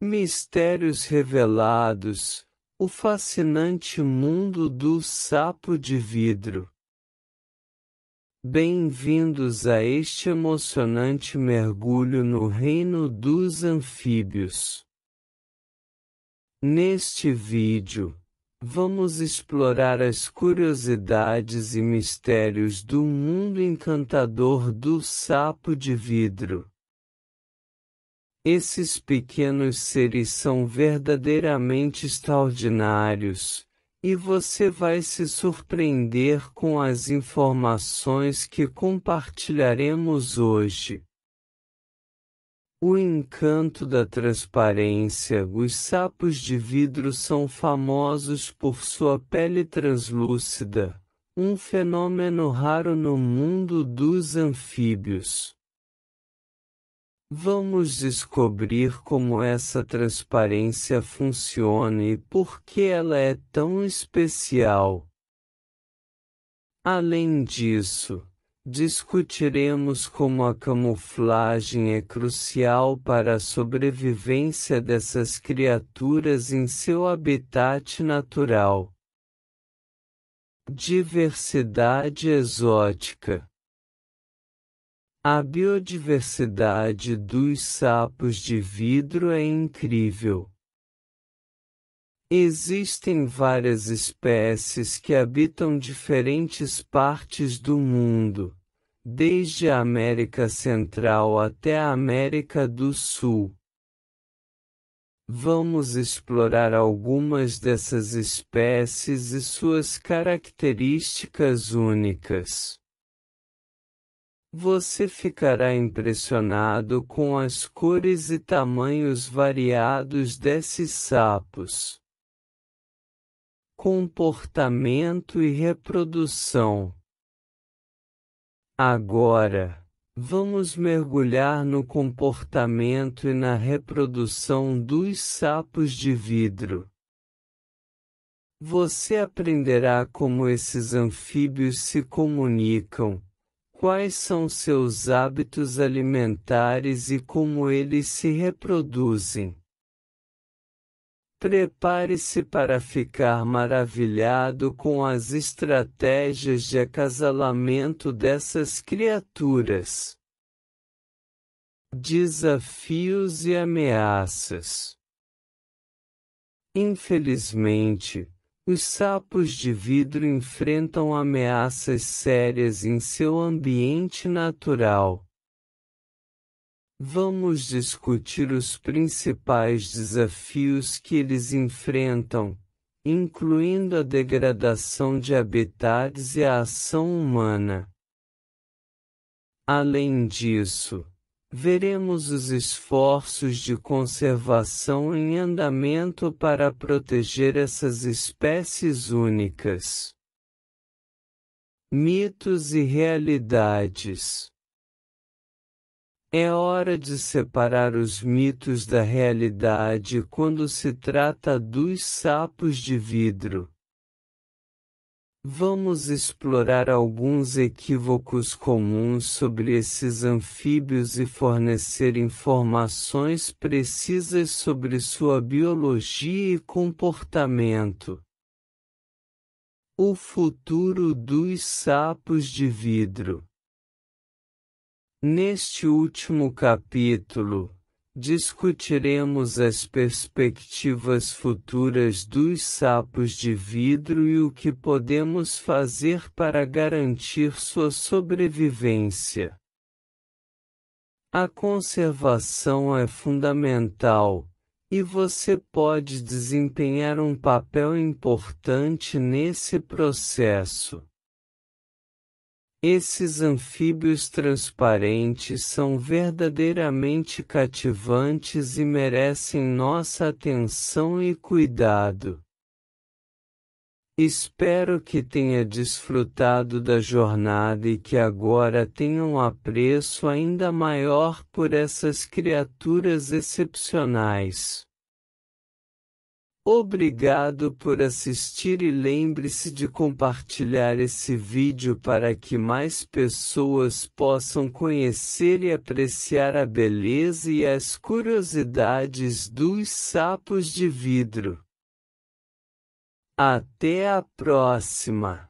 Mistérios revelados o fascinante mundo do sapo de vidro. Bem-vindos a este emocionante mergulho no reino dos anfíbios. Neste vídeo, vamos explorar as curiosidades e mistérios do mundo encantador do sapo de vidro. Esses pequenos seres são verdadeiramente extraordinários, e você vai se surpreender com as informações que compartilharemos hoje. O encanto da transparência Os sapos de vidro são famosos por sua pele translúcida, um fenômeno raro no mundo dos anfíbios. Vamos descobrir como essa transparência funciona e por que ela é tão especial. Além disso, discutiremos como a camuflagem é crucial para a sobrevivência dessas criaturas em seu habitat natural. Diversidade exótica a biodiversidade dos sapos de vidro é incrível. Existem várias espécies que habitam diferentes partes do mundo, desde a América Central até a América do Sul. Vamos explorar algumas dessas espécies e suas características únicas você ficará impressionado com as cores e tamanhos variados desses sapos. Comportamento e reprodução. Agora, vamos mergulhar no comportamento e na reprodução dos sapos de vidro. Você aprenderá como esses anfíbios se comunicam Quais são seus hábitos alimentares e como eles se reproduzem? Prepare-se para ficar maravilhado com as estratégias de acasalamento dessas criaturas. Desafios e ameaças. Infelizmente, os sapos de vidro enfrentam ameaças sérias em seu ambiente natural. Vamos discutir os principais desafios que eles enfrentam, incluindo a degradação de habitats e a ação humana. Além disso, veremos os esforços de conservação em andamento para proteger essas espécies únicas. Mitos e realidades é hora de separar os mitos da realidade quando se trata dos sapos de vidro. Vamos explorar alguns equívocos comuns sobre esses anfíbios e fornecer informações precisas sobre sua biologia e comportamento. O futuro dos sapos de vidro. Neste último capítulo, discutiremos as perspectivas futuras dos sapos de vidro e o que podemos fazer para garantir sua sobrevivência. A conservação é fundamental, e você pode desempenhar um papel importante nesse processo. Esses anfíbios transparentes são verdadeiramente cativantes e merecem nossa atenção e cuidado. Espero que tenha desfrutado da jornada e que agora tenha um apreço ainda maior por essas criaturas excepcionais. Obrigado por assistir e lembre-se de compartilhar esse vídeo para que mais pessoas possam conhecer e apreciar a beleza e as curiosidades dos sapos de vidro. Até a próxima!